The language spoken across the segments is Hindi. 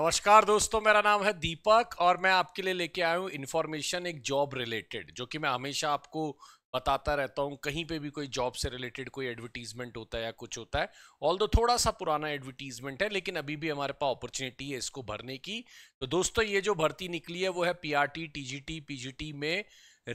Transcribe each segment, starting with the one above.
नमस्कार दोस्तों मेरा नाम है दीपक और मैं आपके लिए लेके आया हूँ इन्फॉर्मेशन एक जॉब रिलेटेड जो कि मैं हमेशा आपको बताता रहता हूँ कहीं पे भी कोई जॉब से रिलेटेड कोई एडवर्टीजमेंट होता है या कुछ होता है ऑल दो थोड़ा सा पुराना एडवर्टीजमेंट है लेकिन अभी भी हमारे पास अपॉर्चुनिटी है इसको भरने की तो दोस्तों ये जो भर्ती निकली है वो है पी आर टी में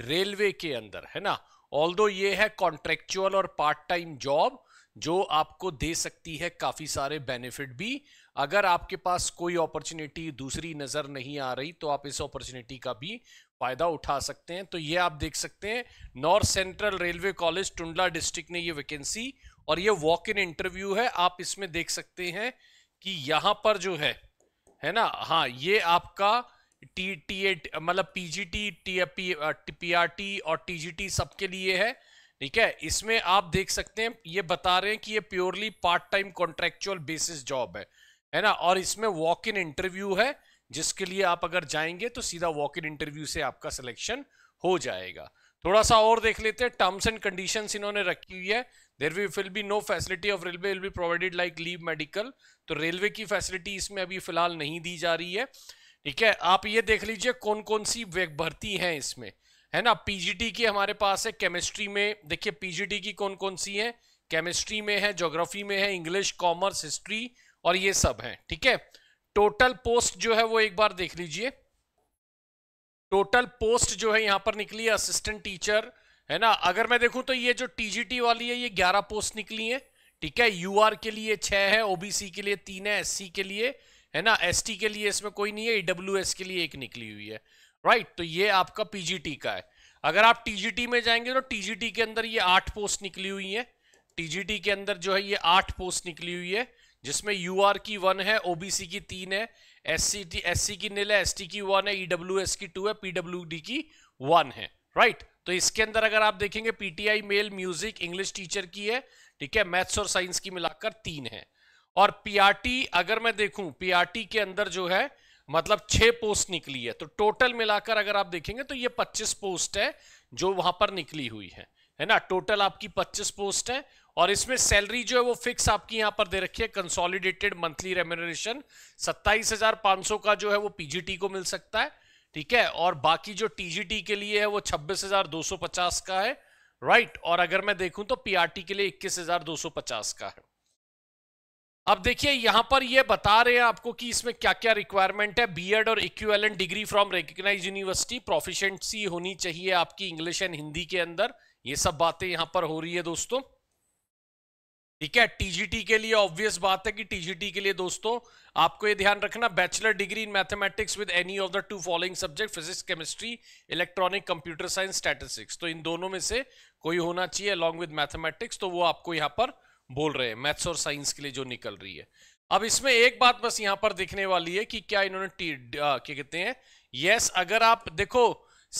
रेलवे के अंदर है ना ऑल ये है कॉन्ट्रेक्चुअल और पार्ट टाइम जॉब जो आपको दे सकती है काफ़ी सारे बेनिफिट भी अगर आपके पास कोई अपॉर्चुनिटी दूसरी नज़र नहीं आ रही तो आप इस अपॉर्चुनिटी का भी फ़ायदा उठा सकते हैं तो ये आप देख सकते हैं north central railway college Tundla district ने ये वैकेंसी और ये वॉक इन इंटरव्यू है आप इसमें देख सकते हैं कि यहाँ पर जो है है ना हाँ ये आपका टी टी ए मतलब पीजीटी टी टी और टीजीटी सबके लिए है ठीक है इसमें आप देख सकते हैं ये बता रहे हैं कि ये purely part time contractual basis job है है ना और इसमें वॉक इन इंटरव्यू है जिसके लिए आप अगर जाएंगे तो सीधा वॉक इन इंटरव्यू से आपका सिलेक्शन हो जाएगा थोड़ा सा और देख लेते हैं टर्म्स एंड कंडीशन इन्होंने रखी हुई है there we will be no facility of railway will be provided like leave medical तो रेलवे की फैसिलिटी इसमें अभी फिलहाल नहीं दी जा रही है ठीक है आप ये देख लीजिए कौन कौन सी भर्ती हैं इसमें है ना पीजीटी की हमारे पास है केमिस्ट्री में देखिए पीजीटी की कौन कौन सी है केमिस्ट्री में है ज्योग्राफी में है इंग्लिश कॉमर्स हिस्ट्री और ये सब है ठीक है टोटल पोस्ट जो है वो एक बार देख लीजिए टोटल पोस्ट जो है यहां पर निकली है असिस्टेंट टीचर है ना अगर मैं देखूं तो ये जो टीजीटी वाली है ये ग्यारह पोस्ट निकली है ठीक है यूआर के लिए छह है ओबीसी के लिए तीन है एससी के लिए है ना एसटी के लिए इसमें कोई नहीं है ईडब्ल्यू के लिए एक निकली हुई है राइट तो ये आपका पीजीटी का है अगर आप टीजीटी में जाएंगे तो टीजीटी के अंदर ये आठ पोस्ट निकली हुई है टीजीटी के अंदर जो है ये आठ पोस्ट निकली हुई है जिसमें यू आर की वन है ओबीसी की तीन है S C T S C की नील है एस टी की वन है ईडब्ल्यू e एस की टू है पीडब्ल्यू डी की वन है राइट right? तो इसके अंदर अगर आप देखेंगे PTI male music English teacher की है ठीक है मैथ्स और साइंस की मिलाकर तीन है और पीआरटी अगर मैं देखूं पीआरटी के अंदर जो है मतलब छह पोस्ट निकली है तो टोटल मिलाकर अगर आप देखेंगे तो ये पच्चीस पोस्ट है जो वहां पर निकली हुई है है ना टोटल आपकी पच्चीस पोस्ट है और इसमें सैलरी जो है वो फिक्स आपकी यहां पर दे रखी है कंसोलिडेटेड मंथली रेम्यूनरेशन सत्ताईस हजार पांच सौ का जो है वो पीजीटी को मिल सकता है ठीक है और बाकी जो टीजीटी के लिए है वो छब्बीस हजार दो सौ पचास का है राइट और अगर मैं देखूं तो पीआरटी के लिए इक्कीस हजार दो सौ पचास का है अब देखिए यहां पर ये बता रहे हैं आपको कि इसमें क्या क्या रिक्वायरमेंट है बीएड और equivalent degree from recognise university proficiency होनी चाहिए आपकी इंग्लिश एंड हिंदी के अंदर ये सब बातें यहां पर हो रही है दोस्तों ठीक है टीजीटी के लिए ऑब्वियस बात है कि टीजीटी के लिए दोस्तों आपको ये ध्यान रखना bachelor degree in mathematics with any of the two following subject physics chemistry electronic computer science statistics तो इन दोनों में से कोई होना चाहिए अलॉन्ग विद मैथमेटिक्स तो वो आपको यहां पर बोल रहे हैं मैथ्स और साइंस के लिए जो निकल रही है अब इसमें एक बात बस यहां पर दिखने वाली है कि क्या इन्होंने क्या कहते हैं यस अगर आप देखो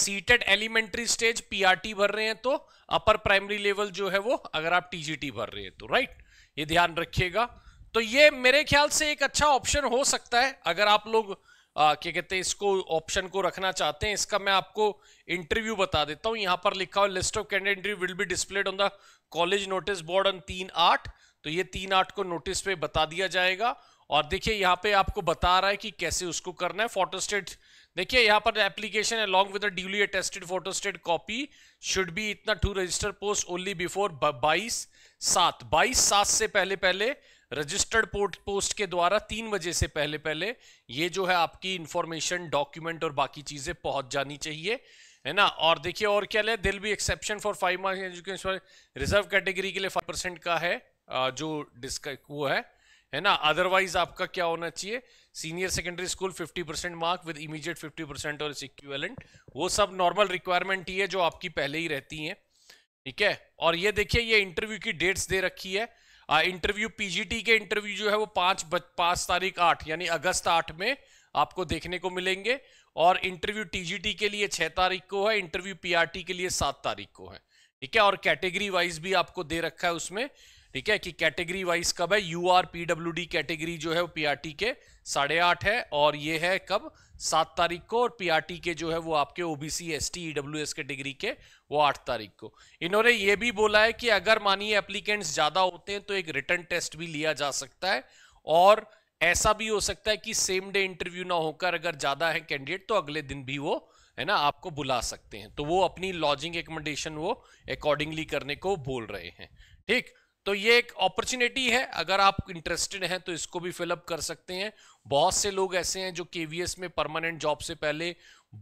सीटेड एलिमेंट्री स्टेज पीआरटी भर रहे हैं तो अपर प्राइमरी लेवल जो है वो अगर आप टीजीटी भर रहे हैं तो राइट ये ध्यान रखिएगा तो ये मेरे ख्याल से एक अच्छा ऑप्शन हो सकता है अगर आप लोग क्या कहते हैं इसको ऑप्शन को रखना चाहते हैं इसका मैं आपको इंटरव्यू बता देता हूं यहां पर लिखा हुआ list of candidate will be displayed on the college notice board on तीन आठ तो ये तीन आठ को नोटिस पे बता दिया जाएगा और देखिए यहाँ पे आपको बता रहा है कि कैसे उसको करना है फोटोस्टेट देखिए यहाँ पर application along with duly attested photostat copy should be इतना to register post only before बाईस सात बाईस सात से पहले पहले रजिस्टर्ड पोर्ट पोस्ट के द्वारा तीन बजे से पहले पहले ये जो है आपकी इंफॉर्मेशन डॉक्यूमेंट और बाकी चीजें पहुंच जानी चाहिए है ना और देखिए और क्या ले दिल भी exception for five marks education reserve category के लिए फाइव परसेंट का है जो डिस्क वो है है ना अदरवाइज आपका क्या होना चाहिए senior secondary school 50 percent mark with immediate 50 percent और इक्विवेलेंट वो सब नॉर्मल रिक्वायरमेंट ही है जो आपकी पहले ही रहती हैं ठीक है और ये देखिए ये इंटरव्यू की डेट्स दे रखी है इंटरव्यू पीजीटी के इंटरव्यू जो है वो पांच पांच तारीख आठ यानी अगस्त आठ में आपको देखने को मिलेंगे और इंटरव्यू टीजीटी के लिए छह तारीख को है इंटरव्यू पीआरटी के लिए सात तारीख को है ठीक है और कैटेगरी वाइज भी आपको दे रखा है उसमें ठीक है कि कैटेगरी वाइज कब है U R PW D category जो है वो पीआरटी के साढ़े आठ है और ये है कब सात तारीख को और पीआरटी के जो है वो आपके OBC S T EW S के डिग्री के वो आठ तारीख को इन्होंने ये भी बोला है कि अगर मानिए एप्लीकेंट्स ज्यादा होते हैं तो एक रिटर्न टेस्ट भी लिया जा सकता है और ऐसा भी हो सकता है कि सेम डे इंटरव्यू ना होकर अगर ज्यादा है कैंडिडेट तो अगले दिन भी वो है ना आपको बुला सकते हैं तो वो अपनी लॉजिंग एकोमोडेशन वो अकॉर्डिंगली करने को बोल रहे हैं ठीक तो ये एक अपॉर्चुनिटी है अगर आप इंटरेस्टेड हैं तो इसको भी फिलअप कर सकते हैं बहुत से लोग ऐसे हैं जो के में परमानेंट जॉब से पहले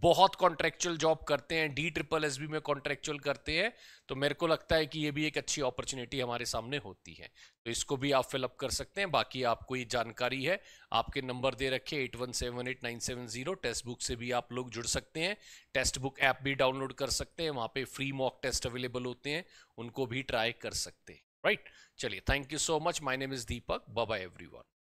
बहुत कॉन्ट्रेक्चुअल जॉब करते हैं डी ट्रिपल एस बी में कॉन्ट्रेक्चुअल करते हैं तो मेरे को लगता है कि ये भी एक अच्छी अपॉर्चुनिटी हमारे सामने होती है तो इसको भी आप फिलअप कर सकते हैं बाकी आपको ये जानकारी है आपके नंबर दे रखे eight one seven eight nine seven zero text book से भी आप लोग जुड़ सकते हैं टेस्ट बुक ऐप भी डाउनलोड कर सकते हैं वहाँ पे फ्री मॉक टेस्ट अवेलेबल होते हैं उनको भी ट्राई कर सकते हैं राइट चलिए thank you so much my name is Deepak bye bye everyone